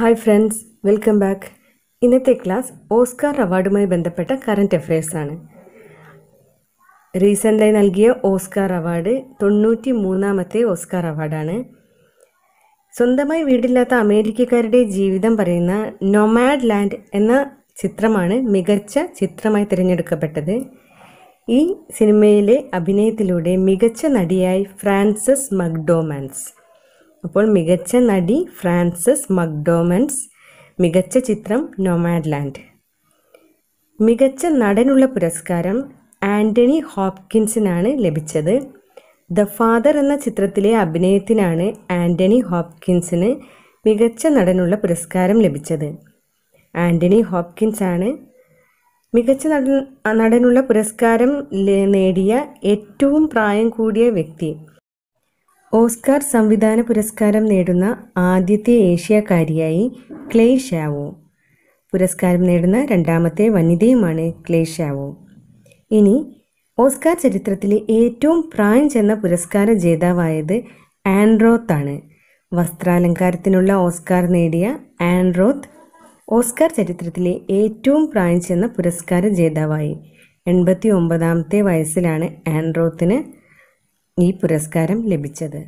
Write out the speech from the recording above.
hi friends welcome back ഇന്നത്തെ class Oscar അവാർഡുമായി ബന്ധപ്പെട്ട കറൻറ്റ് അഫയേഴ്സാണ് റീസെൻ്റായി നൽകിയ ഓസ്കാർ അവാർഡ് തൊണ്ണൂറ്റി മൂന്നാമത്തെ ഓസ്കാർ അവാർഡാണ് സ്വന്തമായി വീടില്ലാത്ത അമേരിക്കക്കാരുടെ ജീവിതം പറയുന്ന നൊമാഡ് ലാൻഡ് എന്ന ചിത്രമാണ് മികച്ച ചിത്രമായി തിരഞ്ഞെടുക്കപ്പെട്ടത് ഈ സിനിമയിലെ അഭിനയത്തിലൂടെ മികച്ച നടിയായി ഫ്രാൻസിസ് മക്ഡോമാൻസ് അപ്പോൾ മികച്ച നടി ഫ്രാൻസിസ് മക്ഡോമൻസ് മികച്ച ചിത്രം നൊമാഡ് ലാൻഡ് മികച്ച നടനുള്ള പുരസ്കാരം ആൻ്റണി ഹോപ്കിൻസിനാണ് ലഭിച്ചത് ദ ഫാദർ എന്ന ചിത്രത്തിലെ അഭിനയത്തിനാണ് ആൻ്റണി ഹോപ്കിൻസിന് മികച്ച നടനുള്ള പുരസ്കാരം ലഭിച്ചത് ആൻ്റണി ഹോപ്കിൻസ് ആണ് മികച്ച നടൻ നടനുള്ള പുരസ്കാരം നേടിയ ഏറ്റവും പ്രായം കൂടിയ വ്യക്തി ഓസ്കാർ സംവിധാന പുരസ്കാരം നേടുന്ന ആദ്യത്തെ ഏഷ്യക്കാരിയായി ക്ലേ ഷാവോ പുരസ്കാരം നേടുന്ന രണ്ടാമത്തെ വനിതയുമാണ് ക്ലേ ഷാവോ ഇനി ഓസ്കാർ ചരിത്രത്തിലെ ഏറ്റവും പ്രായം ചെന്ന പുരസ്കാര ജേതാവായത് ആൻഡ്രോത്ത് ആണ് വസ്ത്രാലങ്കാരത്തിനുള്ള ഓസ്കാർ നേടിയ ആൻഡ്രോത്ത് ഓസ്കാർ ചരിത്രത്തിലെ ഏറ്റവും പ്രായം ചെന്ന പുരസ്കാര ജേതാവായി എൺപത്തി ഒമ്പതാമത്തെ വയസ്സിലാണ് ആൻഡ്രോത്തിന് ഈ പുരസ്കാരം ലഭിച്ചത്